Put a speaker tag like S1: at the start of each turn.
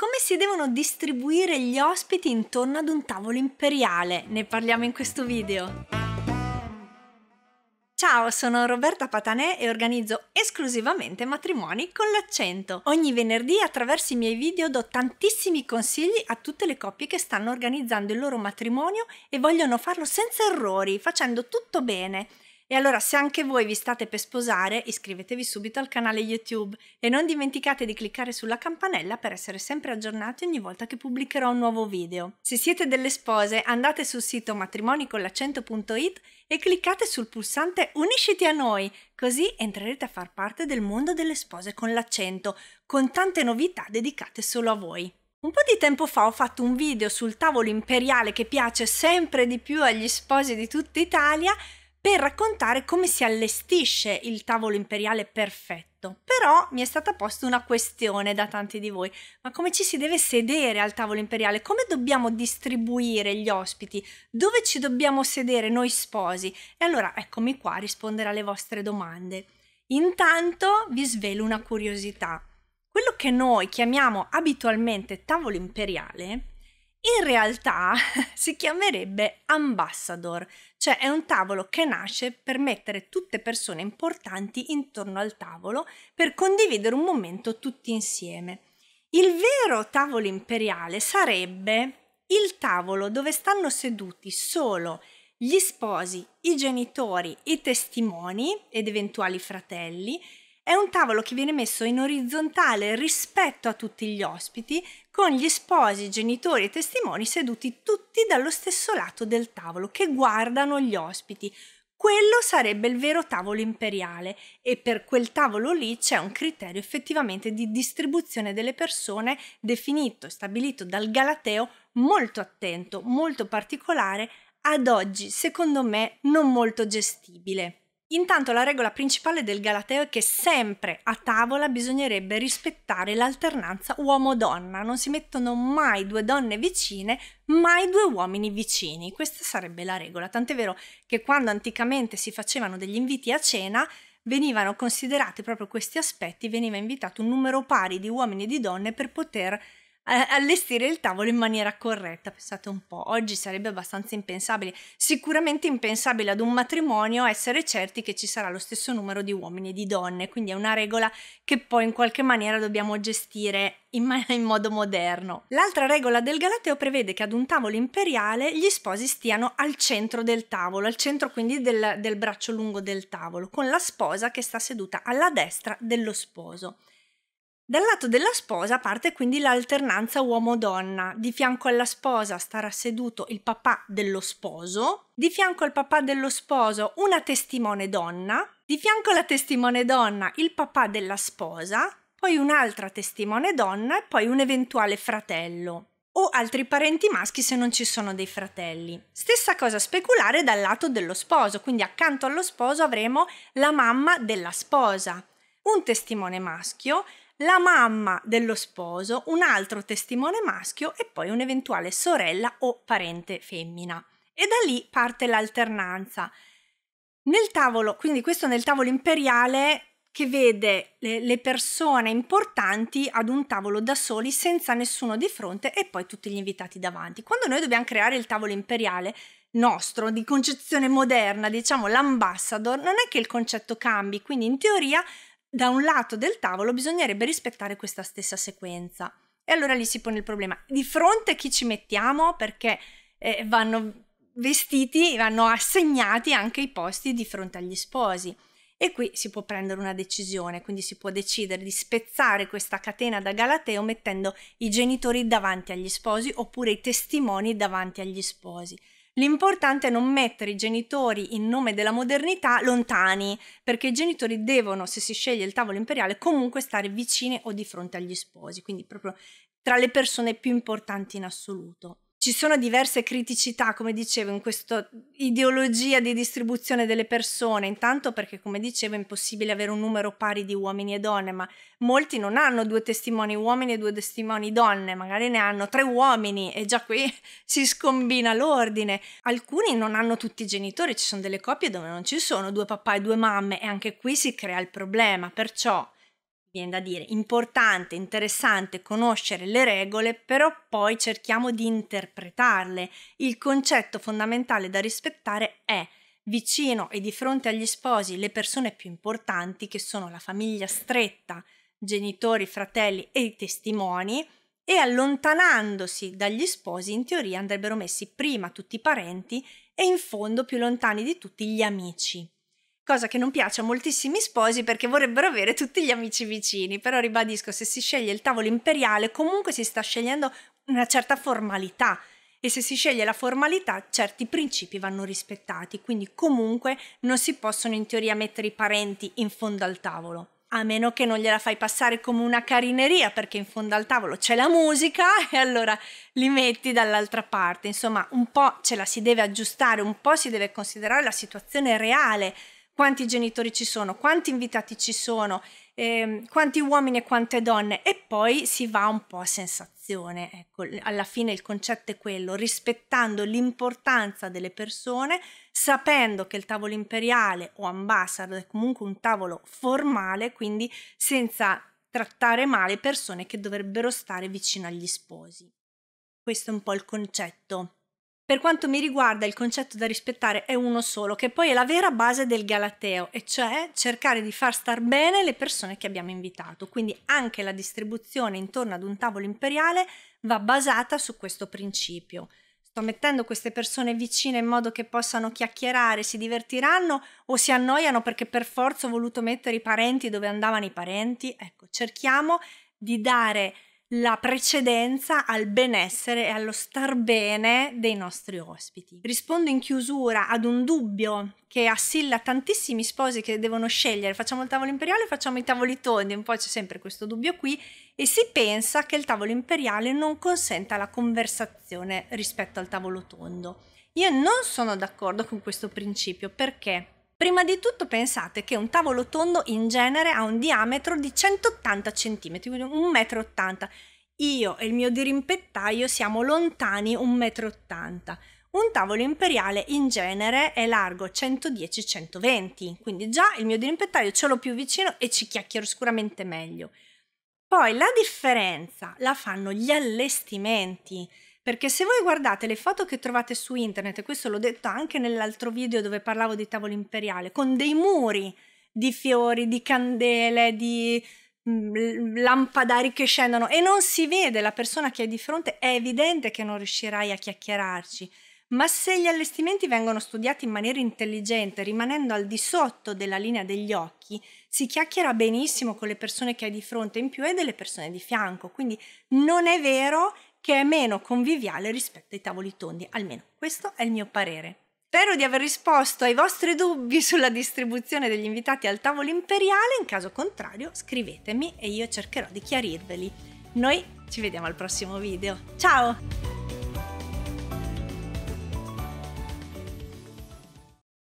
S1: come si devono distribuire gli ospiti intorno ad un tavolo imperiale. Ne parliamo in questo video. Ciao, sono Roberta Patanè e organizzo esclusivamente matrimoni con l'accento. Ogni venerdì attraverso i miei video do tantissimi consigli a tutte le coppie che stanno organizzando il loro matrimonio e vogliono farlo senza errori, facendo tutto bene e allora se anche voi vi state per sposare, iscrivetevi subito al canale YouTube e non dimenticate di cliccare sulla campanella per essere sempre aggiornati ogni volta che pubblicherò un nuovo video. Se siete delle spose, andate sul sito matrimonicollacento.it e cliccate sul pulsante Unisciti a noi, così entrerete a far parte del mondo delle spose con l'accento, con tante novità dedicate solo a voi. Un po' di tempo fa ho fatto un video sul tavolo imperiale che piace sempre di più agli sposi di tutta Italia per raccontare come si allestisce il tavolo imperiale perfetto. Però mi è stata posta una questione da tanti di voi, ma come ci si deve sedere al tavolo imperiale? Come dobbiamo distribuire gli ospiti? Dove ci dobbiamo sedere noi sposi? E allora eccomi qua a rispondere alle vostre domande. Intanto vi svelo una curiosità. Quello che noi chiamiamo abitualmente tavolo imperiale in realtà si chiamerebbe ambassador, cioè è un tavolo che nasce per mettere tutte persone importanti intorno al tavolo per condividere un momento tutti insieme. Il vero tavolo imperiale sarebbe il tavolo dove stanno seduti solo gli sposi, i genitori, i testimoni ed eventuali fratelli è un tavolo che viene messo in orizzontale rispetto a tutti gli ospiti, con gli sposi, genitori e testimoni seduti tutti dallo stesso lato del tavolo, che guardano gli ospiti. Quello sarebbe il vero tavolo imperiale e per quel tavolo lì c'è un criterio effettivamente di distribuzione delle persone definito, stabilito dal Galateo, molto attento, molto particolare, ad oggi secondo me non molto gestibile. Intanto la regola principale del Galateo è che sempre a tavola bisognerebbe rispettare l'alternanza uomo-donna, non si mettono mai due donne vicine, mai due uomini vicini, questa sarebbe la regola, tant'è vero che quando anticamente si facevano degli inviti a cena venivano considerati proprio questi aspetti, veniva invitato un numero pari di uomini e di donne per poter allestire il tavolo in maniera corretta, pensate un po', oggi sarebbe abbastanza impensabile, sicuramente impensabile ad un matrimonio essere certi che ci sarà lo stesso numero di uomini e di donne, quindi è una regola che poi in qualche maniera dobbiamo gestire in, in modo moderno. L'altra regola del Galateo prevede che ad un tavolo imperiale gli sposi stiano al centro del tavolo, al centro quindi del, del braccio lungo del tavolo, con la sposa che sta seduta alla destra dello sposo. Dal lato della sposa parte quindi l'alternanza uomo-donna. Di fianco alla sposa starà seduto il papà dello sposo, di fianco al papà dello sposo una testimone donna, di fianco alla testimone donna il papà della sposa, poi un'altra testimone donna e poi un eventuale fratello o altri parenti maschi se non ci sono dei fratelli. Stessa cosa speculare dal lato dello sposo, quindi accanto allo sposo avremo la mamma della sposa, un testimone maschio la mamma dello sposo, un altro testimone maschio e poi un'eventuale sorella o parente femmina. E da lì parte l'alternanza. Nel tavolo, quindi questo nel tavolo imperiale che vede le, persone importanti ad un tavolo da soli senza nessuno di fronte e poi tutti gli invitati davanti. Quando noi dobbiamo creare il tavolo imperiale nostro di concezione moderna, diciamo l'ambassador, non è che il concetto cambi, quindi in teoria da un lato del tavolo bisognerebbe rispettare questa stessa sequenza. E allora lì si pone il problema. Di fronte a chi ci mettiamo? Perché eh, vanno vestiti, vanno assegnati anche i posti di fronte agli sposi. E qui si può prendere una decisione, quindi si può decidere di spezzare questa catena da Galateo mettendo i genitori davanti agli sposi oppure i testimoni davanti agli sposi. L'importante è non mettere i genitori in nome della modernità lontani, perché i genitori devono, se si sceglie il tavolo imperiale, comunque stare vicini o di fronte agli sposi, quindi proprio tra le persone più importanti in assoluto ci sono diverse criticità, come dicevo, in questa ideologia di distribuzione delle persone, intanto perché, come dicevo, è impossibile avere un numero pari di uomini e donne, ma molti non hanno due testimoni uomini e due testimoni donne, magari ne hanno tre uomini e già qui si scombina l'ordine. Alcuni non hanno tutti i genitori, ci sono delle coppie dove non ci sono due papà e due mamme e anche qui si crea il problema, perciò viene da dire, importante, interessante conoscere le regole, però poi cerchiamo di interpretarle. Il concetto fondamentale da rispettare è vicino e di fronte agli sposi le persone più importanti, che sono la famiglia stretta, genitori, fratelli e i testimoni, e allontanandosi dagli sposi in teoria andrebbero messi prima tutti i parenti e in fondo più lontani di tutti gli amici cosa che non piace a moltissimi sposi perché vorrebbero avere tutti gli amici vicini, però ribadisco, se si sceglie il tavolo imperiale comunque si sta scegliendo una certa formalità e se si sceglie la formalità certi principi vanno rispettati, quindi comunque non si possono in teoria mettere i parenti in fondo al tavolo. A meno che non gliela fai passare come una carineria, perché in fondo al tavolo c'è la musica e allora li metti dall'altra parte. Insomma, un po' ce la si deve aggiustare, un po' si deve considerare la situazione reale quanti genitori ci sono, quanti invitati ci sono, eh, quanti uomini e quante donne e poi si va un po' a sensazione. Ecco, alla fine il concetto è quello, rispettando l'importanza delle persone, sapendo che il tavolo imperiale o ambassador è comunque un tavolo formale, quindi senza trattare male persone che dovrebbero stare vicino agli sposi. Questo è un po' il concetto per quanto mi riguarda, il concetto da rispettare è uno solo, che poi è la vera base del Galateo, e cioè cercare di far star bene le persone che abbiamo invitato. Quindi anche la distribuzione intorno ad un tavolo imperiale va basata su questo principio. Sto mettendo queste persone vicine in modo che possano chiacchierare, si divertiranno o si annoiano perché per forza ho voluto mettere i parenti dove andavano i parenti? Ecco, cerchiamo di dare la precedenza al benessere e allo star bene dei nostri ospiti. Rispondo in chiusura ad un dubbio che assilla tantissimi sposi che devono scegliere, facciamo il tavolo imperiale o facciamo i tavoli tondi, un po' c'è sempre questo dubbio qui, e si pensa che il tavolo imperiale non consenta la conversazione rispetto al tavolo tondo. Io non sono d'accordo con questo principio perché Prima di tutto pensate che un tavolo tondo in genere ha un diametro di 180 cm, quindi 1,80 m. Io e il mio dirimpettaio siamo lontani 1,80 m. Un tavolo imperiale in genere è largo 110-120, quindi già il mio dirimpettaio ce l'ho più vicino e ci chiacchiero sicuramente meglio. Poi la differenza la fanno gli allestimenti. Perché se voi guardate le foto che trovate su internet, e questo l'ho detto anche nell'altro video dove parlavo di tavolo imperiale, con dei muri di fiori, di candele, di mm, lampadari che scendono e non si vede la persona che hai di fronte, è evidente che non riuscirai a chiacchierarci. Ma se gli allestimenti vengono studiati in maniera intelligente, rimanendo al di sotto della linea degli occhi, si chiacchiera benissimo con le persone che hai di fronte in più e delle persone di fianco. Quindi non è vero che è meno conviviale rispetto ai tavoli tondi, almeno questo è il mio parere. Spero di aver risposto ai vostri dubbi sulla distribuzione degli invitati al tavolo imperiale, in caso contrario scrivetemi e io cercherò di chiarirveli. Noi ci vediamo al prossimo video, ciao!